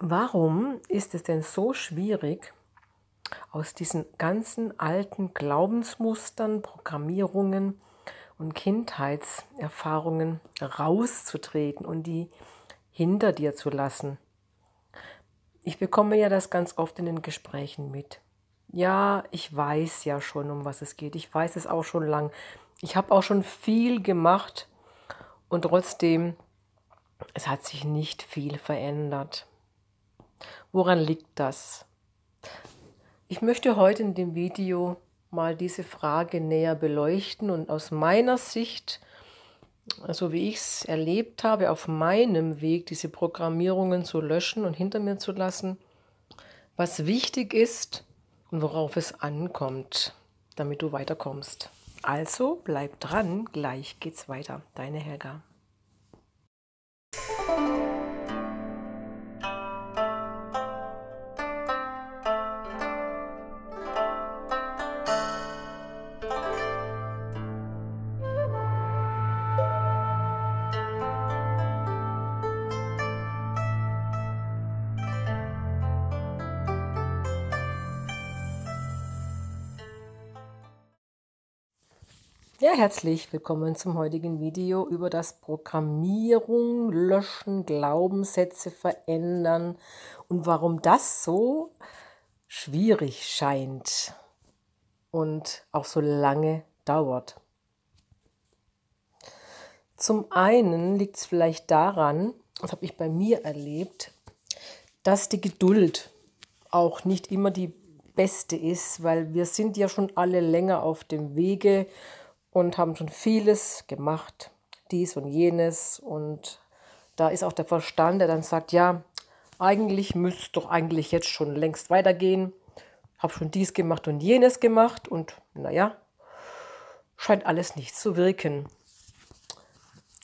Warum ist es denn so schwierig, aus diesen ganzen alten Glaubensmustern, Programmierungen und Kindheitserfahrungen rauszutreten und die hinter dir zu lassen? Ich bekomme ja das ganz oft in den Gesprächen mit. Ja, ich weiß ja schon, um was es geht. Ich weiß es auch schon lang. Ich habe auch schon viel gemacht und trotzdem, es hat sich nicht viel verändert. Woran liegt das? Ich möchte heute in dem Video mal diese Frage näher beleuchten und aus meiner Sicht, so wie ich es erlebt habe, auf meinem Weg diese Programmierungen zu löschen und hinter mir zu lassen, was wichtig ist und worauf es ankommt, damit du weiterkommst. Also bleib dran, gleich geht's weiter. Deine Helga. herzlich willkommen zum heutigen Video über das Programmierung, Löschen, Glaubenssätze verändern und warum das so schwierig scheint und auch so lange dauert. Zum einen liegt es vielleicht daran, das habe ich bei mir erlebt, dass die Geduld auch nicht immer die beste ist, weil wir sind ja schon alle länger auf dem Wege, äh, und haben schon vieles gemacht, dies und jenes. Und da ist auch der Verstand, der dann sagt, ja, eigentlich müsste es doch eigentlich jetzt schon längst weitergehen. Habe schon dies gemacht und jenes gemacht und naja, scheint alles nicht zu wirken.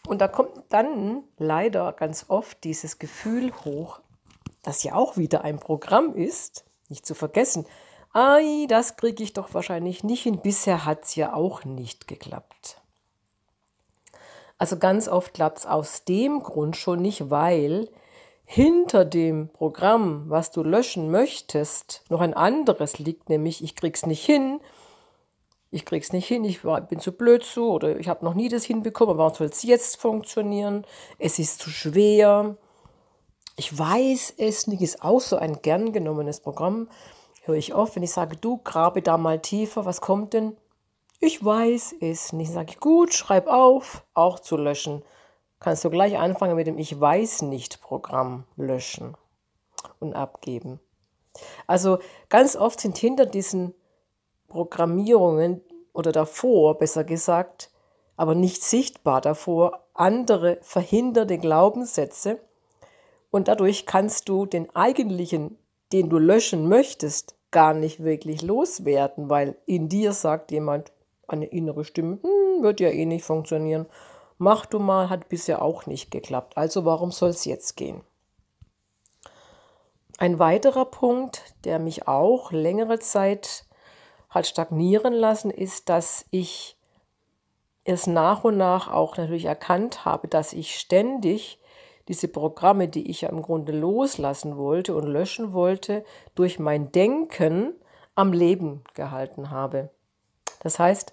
Und da kommt dann leider ganz oft dieses Gefühl hoch, das ja auch wieder ein Programm ist, nicht zu vergessen, Ei, das kriege ich doch wahrscheinlich nicht hin. Bisher hat es ja auch nicht geklappt. Also ganz oft klappt es aus dem Grund schon nicht, weil hinter dem Programm, was du löschen möchtest, noch ein anderes liegt, nämlich ich krieg's nicht hin, ich krieg's nicht hin, ich war, bin zu blöd zu oder ich habe noch nie das hinbekommen, warum soll es jetzt funktionieren? Es ist zu schwer. Ich weiß es nicht, ist auch so ein gern genommenes Programm höre ich oft, wenn ich sage, du grabe da mal tiefer, was kommt denn? Ich weiß es nicht. Sage ich, gut, schreib auf, auch zu löschen. Kannst du gleich anfangen mit dem Ich weiß nicht Programm löschen und abgeben. Also ganz oft sind hinter diesen Programmierungen oder davor, besser gesagt, aber nicht sichtbar davor, andere verhinderte Glaubenssätze. Und dadurch kannst du den eigentlichen den du löschen möchtest, gar nicht wirklich loswerden, weil in dir sagt jemand, eine innere Stimme, hm, wird ja eh nicht funktionieren. Mach du mal, hat bisher auch nicht geklappt. Also warum soll es jetzt gehen? Ein weiterer Punkt, der mich auch längere Zeit hat stagnieren lassen, ist, dass ich es nach und nach auch natürlich erkannt habe, dass ich ständig diese Programme, die ich ja im Grunde loslassen wollte und löschen wollte, durch mein Denken am Leben gehalten habe. Das heißt,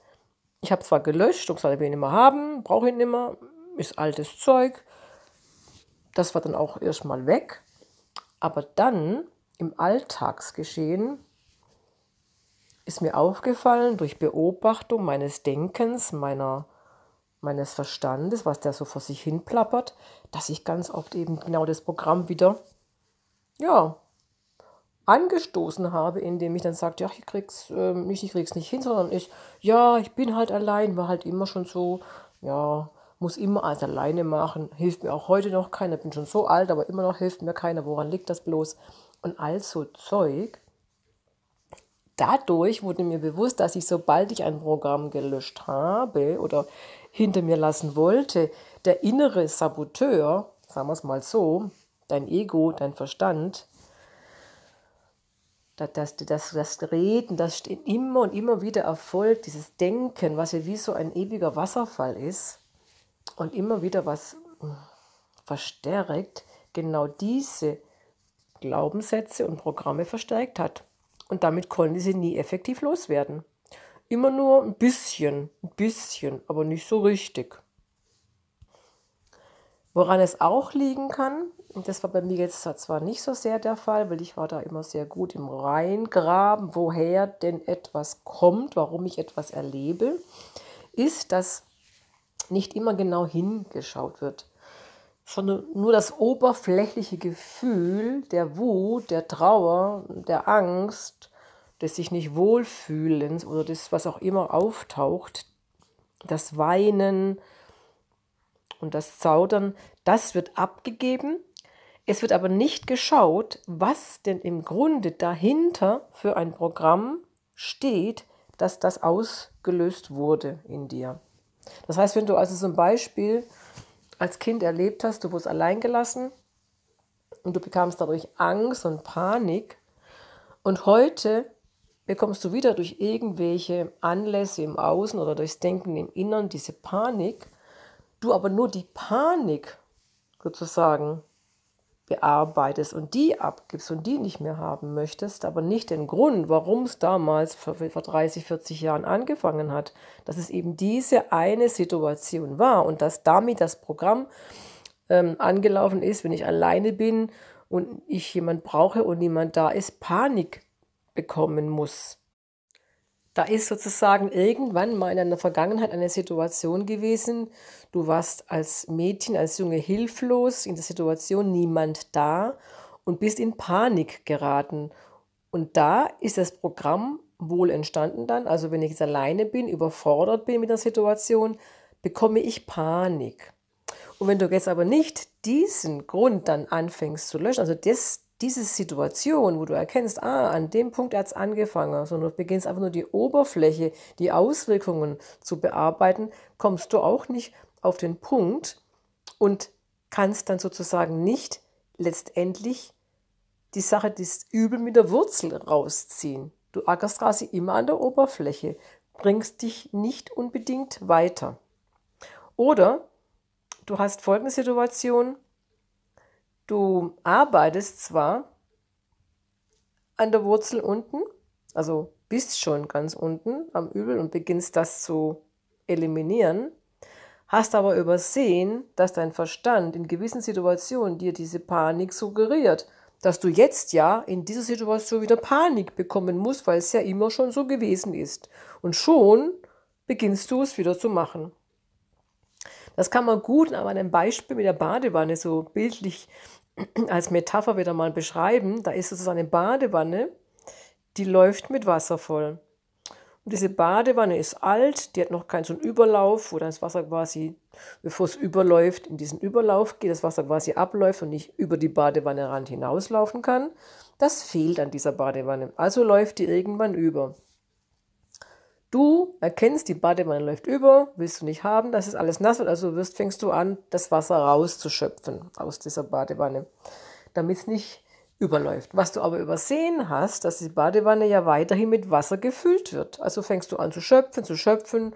ich habe zwar gelöscht und gesagt, ich will ihn immer haben, brauche ihn immer, ist altes Zeug. Das war dann auch erstmal weg. Aber dann im Alltagsgeschehen ist mir aufgefallen, durch Beobachtung meines Denkens, meiner meines Verstandes, was der so vor sich hin plappert, dass ich ganz oft eben genau das Programm wieder, ja, angestoßen habe, indem ich dann sagte, ja, ich krieg's äh, nicht, ich krieg's nicht hin, sondern ich, ja, ich bin halt allein, war halt immer schon so, ja, muss immer alles alleine machen, hilft mir auch heute noch keiner, bin schon so alt, aber immer noch hilft mir keiner, woran liegt das bloß? Und all so Zeug. Dadurch wurde mir bewusst, dass ich, sobald ich ein Programm gelöscht habe oder hinter mir lassen wollte, der innere Saboteur, sagen wir es mal so, dein Ego, dein Verstand, das, das, das Reden, das immer und immer wieder erfolgt, dieses Denken, was ja wie so ein ewiger Wasserfall ist und immer wieder was hm, verstärkt, genau diese Glaubenssätze und Programme verstärkt hat. Und damit konnte sie nie effektiv loswerden. Immer nur ein bisschen, ein bisschen, aber nicht so richtig. Woran es auch liegen kann, und das war bei mir jetzt zwar nicht so sehr der Fall, weil ich war da immer sehr gut im Reingraben, woher denn etwas kommt, warum ich etwas erlebe, ist, dass nicht immer genau hingeschaut wird. Sondern nur das oberflächliche Gefühl der Wut, der Trauer, der Angst des sich nicht wohlfühlens oder das, was auch immer auftaucht, das Weinen und das Zaudern, das wird abgegeben. Es wird aber nicht geschaut, was denn im Grunde dahinter für ein Programm steht, dass das ausgelöst wurde in dir. Das heißt, wenn du also zum Beispiel als Kind erlebt hast, du wurdest alleingelassen und du bekamst dadurch Angst und Panik und heute bekommst du wieder durch irgendwelche Anlässe im Außen oder durchs Denken im Innern, diese Panik. Du aber nur die Panik sozusagen bearbeitest und die abgibst und die nicht mehr haben möchtest, aber nicht den Grund, warum es damals vor, vor 30, 40 Jahren angefangen hat, dass es eben diese eine Situation war und dass damit das Programm ähm, angelaufen ist, wenn ich alleine bin und ich jemand brauche und niemand da ist, Panik bekommen muss. Da ist sozusagen irgendwann mal in einer Vergangenheit eine Situation gewesen, du warst als Mädchen, als Junge hilflos in der Situation, niemand da und bist in Panik geraten. Und da ist das Programm wohl entstanden dann, also wenn ich jetzt alleine bin, überfordert bin mit der Situation, bekomme ich Panik. Und wenn du jetzt aber nicht diesen Grund dann anfängst zu löschen, also das, diese Situation, wo du erkennst, ah, an dem Punkt hat es angefangen, sondern du beginnst einfach nur die Oberfläche, die Auswirkungen zu bearbeiten, kommst du auch nicht auf den Punkt und kannst dann sozusagen nicht letztendlich die Sache, das Übel mit der Wurzel rausziehen. Du ackerst quasi immer an der Oberfläche, bringst dich nicht unbedingt weiter. Oder du hast folgende Situation, Du arbeitest zwar an der Wurzel unten, also bist schon ganz unten am Übel und beginnst das zu eliminieren, hast aber übersehen, dass dein Verstand in gewissen Situationen dir diese Panik suggeriert, dass du jetzt ja in dieser Situation wieder Panik bekommen musst, weil es ja immer schon so gewesen ist. Und schon beginnst du es wieder zu machen. Das kann man gut an einem Beispiel mit der Badewanne so bildlich als Metapher wieder mal beschreiben. Da ist es eine Badewanne, die läuft mit Wasser voll. Und diese Badewanne ist alt, die hat noch keinen so einen Überlauf, wo das Wasser quasi, bevor es überläuft, in diesen Überlauf geht, das Wasser quasi abläuft und nicht über die Badewanne rand hinauslaufen kann. Das fehlt an dieser Badewanne. Also läuft die irgendwann über. Du erkennst, die Badewanne läuft über, willst du nicht haben, dass es alles nass wird, also wirst, fängst du an, das Wasser rauszuschöpfen aus dieser Badewanne, damit es nicht überläuft. Was du aber übersehen hast, dass die Badewanne ja weiterhin mit Wasser gefüllt wird. Also fängst du an zu schöpfen, zu schöpfen.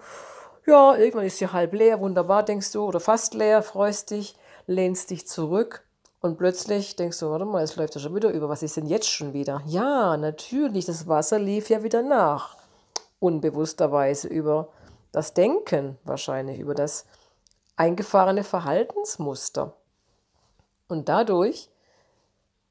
Ja, irgendwann ist sie halb leer, wunderbar, denkst du, oder fast leer, freust dich, lehnst dich zurück und plötzlich denkst du, warte mal, es läuft ja schon wieder über. Was ist denn jetzt schon wieder? Ja, natürlich, das Wasser lief ja wieder nach unbewussterweise über das Denken wahrscheinlich, über das eingefahrene Verhaltensmuster. Und dadurch,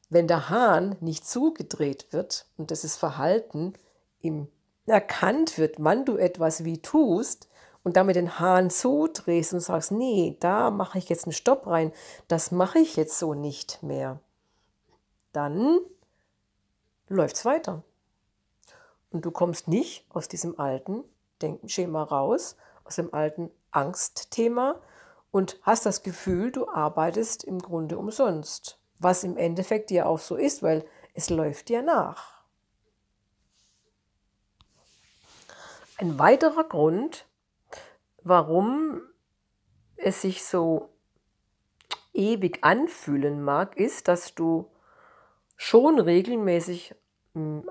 wenn der Hahn nicht zugedreht wird und dieses Verhalten ihm erkannt wird, wann du etwas wie tust und damit den Hahn zudrehst und sagst, nee, da mache ich jetzt einen Stopp rein, das mache ich jetzt so nicht mehr, dann läuft es weiter. Und du kommst nicht aus diesem alten Denkschema raus, aus dem alten Angstthema und hast das Gefühl, du arbeitest im Grunde umsonst. Was im Endeffekt ja auch so ist, weil es läuft dir nach. Ein weiterer Grund, warum es sich so ewig anfühlen mag, ist, dass du schon regelmäßig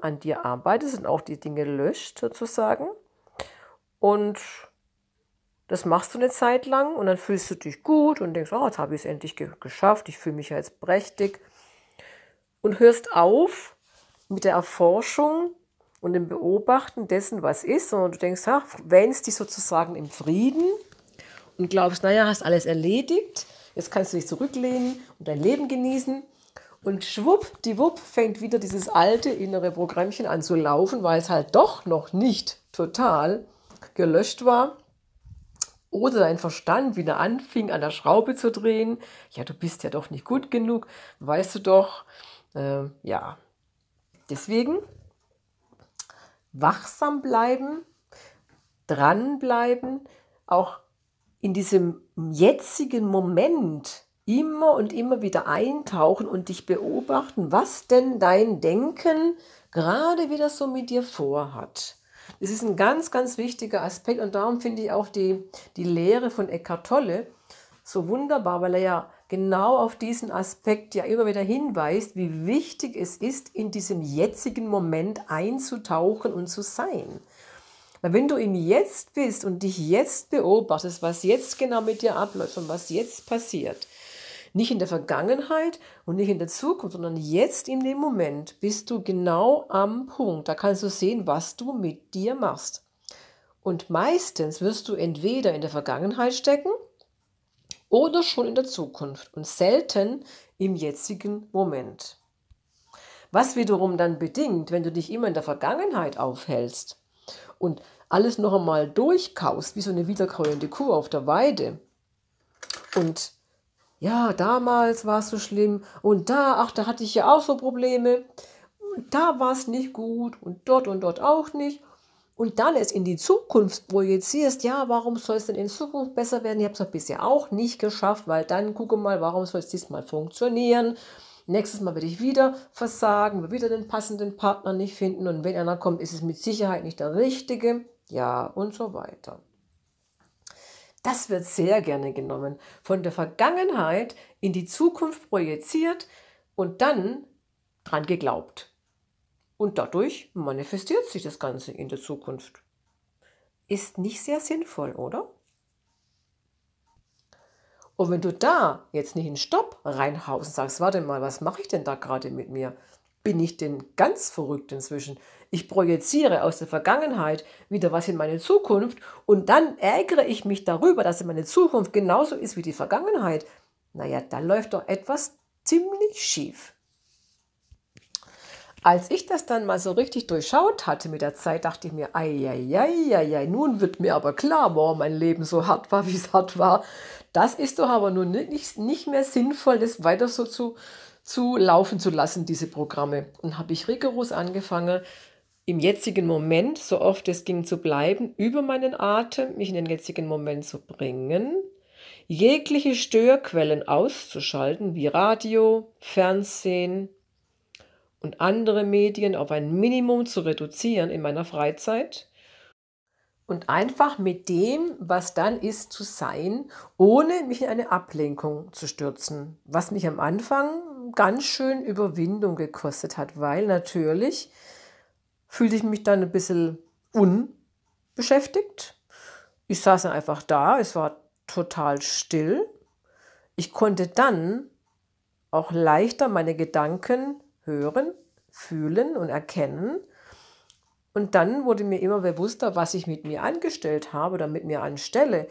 an dir arbeitest und auch die Dinge löscht sozusagen. Und das machst du eine Zeit lang und dann fühlst du dich gut und denkst, oh, jetzt habe ich es endlich ge geschafft, ich fühle mich ja jetzt prächtig. Und hörst auf mit der Erforschung und dem Beobachten dessen, was ist, sondern du denkst, ach, wähnst dich sozusagen im Frieden und glaubst, naja, hast alles erledigt, jetzt kannst du dich zurücklehnen und dein Leben genießen. Und schwupp, die Wupp fängt wieder dieses alte innere Programmchen an zu laufen, weil es halt doch noch nicht total gelöscht war. Oder dein Verstand wieder anfing, an der Schraube zu drehen. Ja, du bist ja doch nicht gut genug, weißt du doch. Äh, ja. Deswegen wachsam bleiben, dranbleiben, auch in diesem jetzigen Moment immer und immer wieder eintauchen und dich beobachten, was denn dein Denken gerade wieder so mit dir vorhat. Das ist ein ganz, ganz wichtiger Aspekt und darum finde ich auch die, die Lehre von Eckhart Tolle so wunderbar, weil er ja genau auf diesen Aspekt ja immer wieder hinweist, wie wichtig es ist, in diesem jetzigen Moment einzutauchen und zu sein. Weil wenn du im Jetzt bist und dich jetzt beobachtest, was jetzt genau mit dir abläuft und was jetzt passiert, nicht in der Vergangenheit und nicht in der Zukunft, sondern jetzt in dem Moment bist du genau am Punkt. Da kannst du sehen, was du mit dir machst. Und meistens wirst du entweder in der Vergangenheit stecken oder schon in der Zukunft und selten im jetzigen Moment. Was wiederum dann bedingt, wenn du dich immer in der Vergangenheit aufhältst und alles noch einmal durchkaust, wie so eine wiederkäuende Kuh auf der Weide und ja, damals war es so schlimm und da, ach, da hatte ich ja auch so Probleme. da war es nicht gut und dort und dort auch nicht. Und dann es in die Zukunft projizierst, ja, warum soll es denn in Zukunft besser werden? Ich habe es doch bisher auch nicht geschafft, weil dann gucke mal, warum soll es diesmal funktionieren? Nächstes Mal werde ich wieder versagen, will wieder den passenden Partner nicht finden und wenn einer kommt, ist es mit Sicherheit nicht der richtige. Ja, und so weiter. Das wird sehr gerne genommen, von der Vergangenheit in die Zukunft projiziert und dann dran geglaubt. Und dadurch manifestiert sich das Ganze in der Zukunft. Ist nicht sehr sinnvoll, oder? Und wenn du da jetzt nicht einen Stopp reinhaust und sagst, warte mal, was mache ich denn da gerade mit mir? Bin ich denn ganz verrückt inzwischen? Ich projiziere aus der Vergangenheit wieder was in meine Zukunft und dann ärgere ich mich darüber, dass meine Zukunft genauso ist wie die Vergangenheit. Naja, da läuft doch etwas ziemlich schief. Als ich das dann mal so richtig durchschaut hatte mit der Zeit, dachte ich mir, ei, nun wird mir aber klar, warum mein Leben so hart war, wie es hart war. Das ist doch aber nun nicht, nicht mehr sinnvoll, das weiter so zu, zu laufen zu lassen, diese Programme. Und habe ich rigoros angefangen, im jetzigen Moment, so oft es ging, zu bleiben, über meinen Atem mich in den jetzigen Moment zu bringen, jegliche Störquellen auszuschalten, wie Radio, Fernsehen und andere Medien auf ein Minimum zu reduzieren in meiner Freizeit und einfach mit dem, was dann ist, zu sein, ohne mich in eine Ablenkung zu stürzen, was mich am Anfang ganz schön Überwindung gekostet hat, weil natürlich fühlte ich mich dann ein bisschen unbeschäftigt. Ich saß dann einfach da, es war total still. Ich konnte dann auch leichter meine Gedanken hören, fühlen und erkennen. Und dann wurde mir immer bewusster, was ich mit mir angestellt habe oder mit mir anstelle,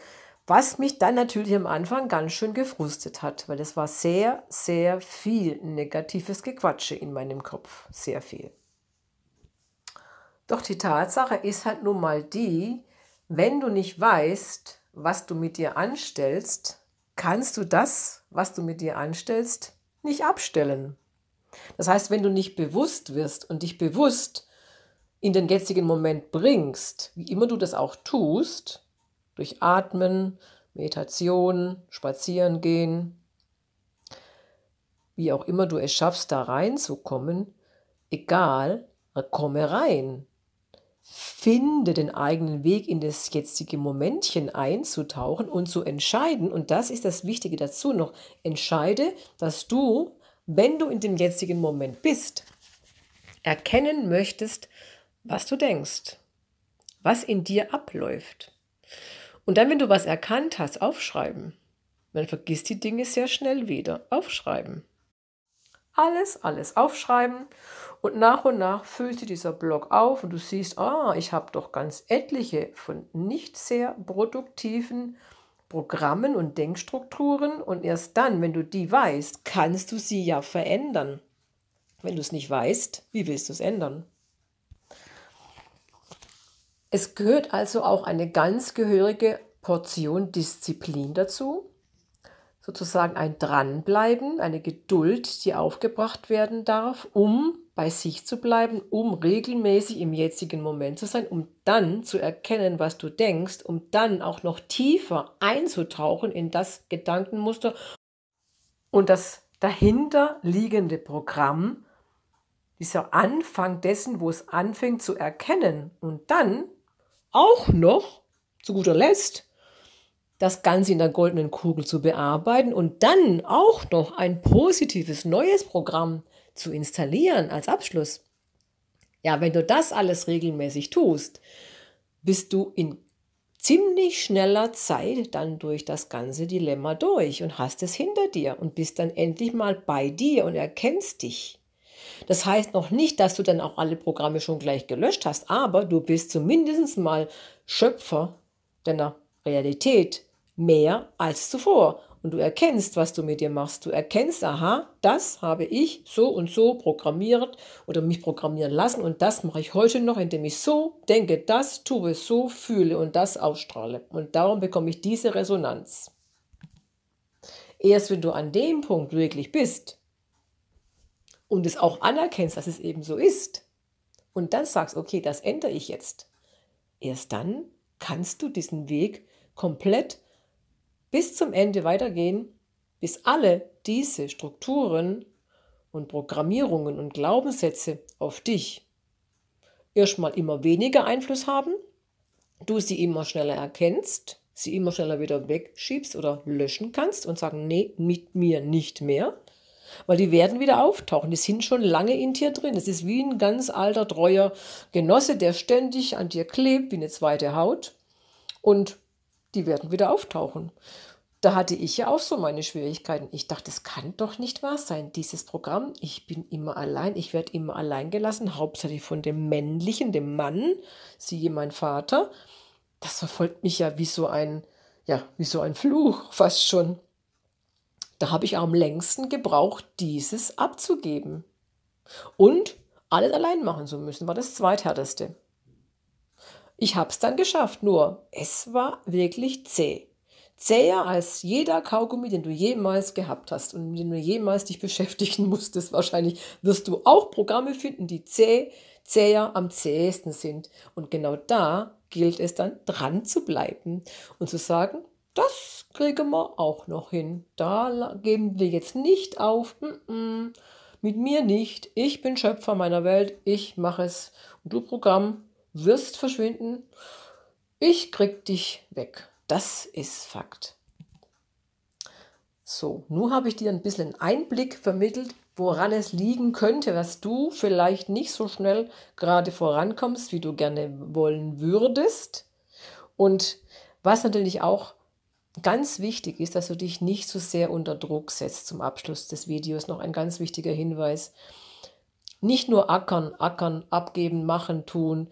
was mich dann natürlich am Anfang ganz schön gefrustet hat, weil es war sehr, sehr viel negatives Gequatsche in meinem Kopf, sehr viel. Doch die Tatsache ist halt nun mal die, wenn du nicht weißt, was du mit dir anstellst, kannst du das, was du mit dir anstellst, nicht abstellen. Das heißt, wenn du nicht bewusst wirst und dich bewusst in den jetzigen Moment bringst, wie immer du das auch tust, durch Atmen, Meditation, Spazieren gehen, wie auch immer du es schaffst, da reinzukommen, egal, komme rein finde den eigenen Weg in das jetzige Momentchen einzutauchen und zu entscheiden. Und das ist das Wichtige dazu noch. Entscheide, dass du, wenn du in dem jetzigen Moment bist, erkennen möchtest, was du denkst, was in dir abläuft. Und dann, wenn du was erkannt hast, aufschreiben. Man vergisst die Dinge sehr schnell wieder. Aufschreiben alles, alles aufschreiben. Und nach und nach füllt sich dieser Blog auf und du siehst, ah, ich habe doch ganz etliche von nicht sehr produktiven Programmen und Denkstrukturen. Und erst dann, wenn du die weißt, kannst du sie ja verändern. Wenn du es nicht weißt, wie willst du es ändern? Es gehört also auch eine ganz gehörige Portion Disziplin dazu, sozusagen ein Dranbleiben, eine Geduld, die aufgebracht werden darf, um bei sich zu bleiben, um regelmäßig im jetzigen Moment zu sein, um dann zu erkennen, was du denkst, um dann auch noch tiefer einzutauchen in das Gedankenmuster und das dahinter liegende Programm, dieser Anfang dessen, wo es anfängt zu erkennen und dann auch noch zu guter Letzt das Ganze in der goldenen Kugel zu bearbeiten und dann auch noch ein positives neues Programm zu installieren als Abschluss. Ja, wenn du das alles regelmäßig tust, bist du in ziemlich schneller Zeit dann durch das ganze Dilemma durch und hast es hinter dir und bist dann endlich mal bei dir und erkennst dich. Das heißt noch nicht, dass du dann auch alle Programme schon gleich gelöscht hast, aber du bist zumindest mal Schöpfer deiner Realität mehr als zuvor. Und du erkennst, was du mit dir machst. Du erkennst, aha, das habe ich so und so programmiert oder mich programmieren lassen und das mache ich heute noch, indem ich so denke, das tue, so fühle und das ausstrahle. Und darum bekomme ich diese Resonanz. Erst wenn du an dem Punkt wirklich bist und es auch anerkennst, dass es eben so ist und dann sagst, okay, das ändere ich jetzt, erst dann kannst du diesen Weg komplett bis zum Ende weitergehen, bis alle diese Strukturen und Programmierungen und Glaubenssätze auf dich erstmal immer weniger Einfluss haben, du sie immer schneller erkennst, sie immer schneller wieder wegschiebst oder löschen kannst und sagen, nee, mit mir nicht mehr, weil die werden wieder auftauchen. Die sind schon lange in dir drin. Es ist wie ein ganz alter, treuer Genosse, der ständig an dir klebt, wie eine zweite Haut. Und die werden wieder auftauchen. Da hatte ich ja auch so meine Schwierigkeiten. Ich dachte, das kann doch nicht wahr sein, dieses Programm. Ich bin immer allein, ich werde immer allein gelassen, hauptsächlich von dem Männlichen, dem Mann, siehe mein Vater. Das verfolgt mich ja wie so ein, ja, wie so ein Fluch, fast schon. Da habe ich am längsten gebraucht, dieses abzugeben. Und alles allein machen zu müssen, war das Zweithärteste. Ich habe es dann geschafft, nur es war wirklich zäh. Zäher als jeder Kaugummi, den du jemals gehabt hast und mit dem du jemals dich beschäftigen musstest. Wahrscheinlich wirst du auch Programme finden, die zäh, zäher am zähesten sind. Und genau da gilt es dann dran zu bleiben und zu sagen, das kriegen wir auch noch hin. Da geben wir jetzt nicht auf. Mm -mm. Mit mir nicht. Ich bin Schöpfer meiner Welt. Ich mache es. Und du Programm, wirst verschwinden. Ich krieg dich weg. Das ist Fakt. So, nun habe ich dir ein bisschen Einblick vermittelt, woran es liegen könnte, was du vielleicht nicht so schnell gerade vorankommst, wie du gerne wollen würdest. Und was natürlich auch ganz wichtig ist, dass du dich nicht so sehr unter Druck setzt zum Abschluss des Videos. Noch ein ganz wichtiger Hinweis. Nicht nur ackern, ackern, abgeben, machen, tun,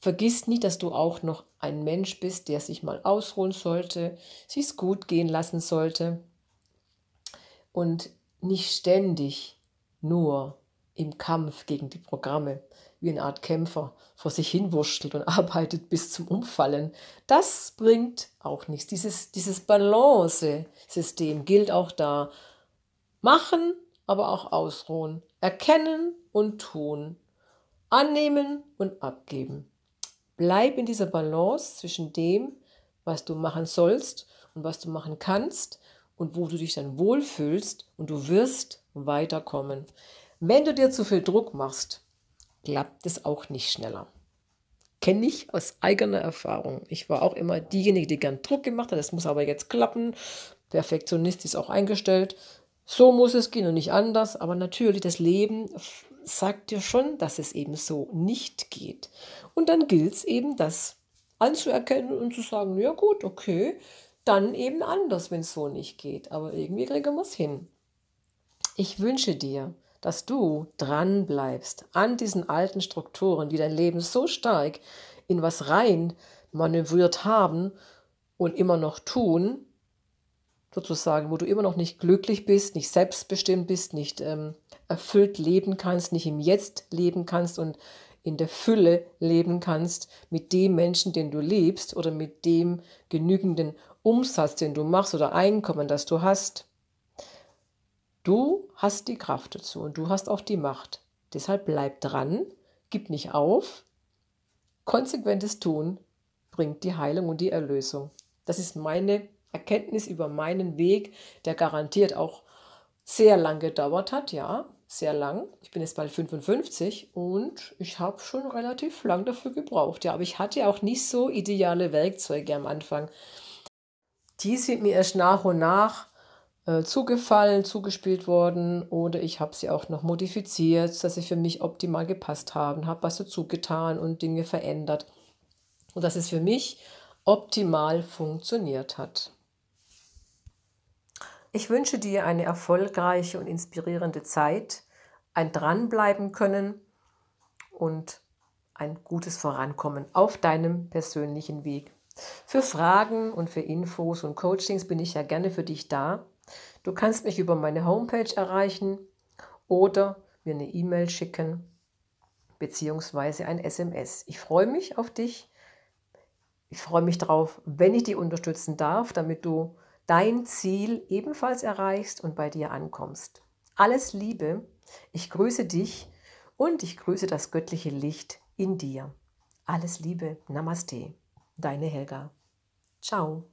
Vergiss nie, dass du auch noch ein Mensch bist, der sich mal ausruhen sollte, sich's gut gehen lassen sollte und nicht ständig nur im Kampf gegen die Programme wie eine Art Kämpfer vor sich hinwurschtelt und arbeitet bis zum Umfallen. Das bringt auch nichts. Dieses, dieses Balance-System gilt auch da. Machen, aber auch ausruhen. Erkennen und tun. Annehmen und abgeben. Bleib in dieser Balance zwischen dem, was du machen sollst und was du machen kannst und wo du dich dann wohlfühlst und du wirst weiterkommen. Wenn du dir zu viel Druck machst, klappt es auch nicht schneller. Kenne ich aus eigener Erfahrung. Ich war auch immer diejenige, die gern Druck gemacht hat. Das muss aber jetzt klappen. Perfektionist ist auch eingestellt. So muss es gehen und nicht anders. Aber natürlich, das Leben sagt dir schon, dass es eben so nicht geht. Und dann gilt es eben, das anzuerkennen und zu sagen, ja gut, okay, dann eben anders, wenn es so nicht geht. Aber irgendwie kriegen wir es hin. Ich wünsche dir, dass du dran bleibst an diesen alten Strukturen, die dein Leben so stark in was rein manövriert haben und immer noch tun, sozusagen, wo du immer noch nicht glücklich bist, nicht selbstbestimmt bist, nicht ähm, erfüllt leben kannst, nicht im Jetzt leben kannst und in der Fülle leben kannst mit dem Menschen, den du liebst oder mit dem genügenden Umsatz, den du machst oder Einkommen, das du hast. Du hast die Kraft dazu und du hast auch die Macht. Deshalb bleib dran, gib nicht auf. Konsequentes Tun bringt die Heilung und die Erlösung. Das ist meine Erkenntnis über meinen Weg, der garantiert auch sehr lang gedauert hat, ja, sehr lang. Ich bin jetzt bald 55 und ich habe schon relativ lang dafür gebraucht, ja, aber ich hatte auch nicht so ideale Werkzeuge am Anfang. Die sind mir erst nach und nach äh, zugefallen, zugespielt worden oder ich habe sie auch noch modifiziert, dass sie für mich optimal gepasst haben, habe was dazu getan und Dinge verändert und dass es für mich optimal funktioniert hat. Ich wünsche dir eine erfolgreiche und inspirierende Zeit, ein Dranbleiben können und ein gutes Vorankommen auf deinem persönlichen Weg. Für Fragen und für Infos und Coachings bin ich ja gerne für dich da. Du kannst mich über meine Homepage erreichen oder mir eine E-Mail schicken bzw. ein SMS. Ich freue mich auf dich. Ich freue mich darauf, wenn ich dich unterstützen darf, damit du dein Ziel ebenfalls erreichst und bei dir ankommst. Alles Liebe, ich grüße dich und ich grüße das göttliche Licht in dir. Alles Liebe, Namaste, deine Helga. Ciao.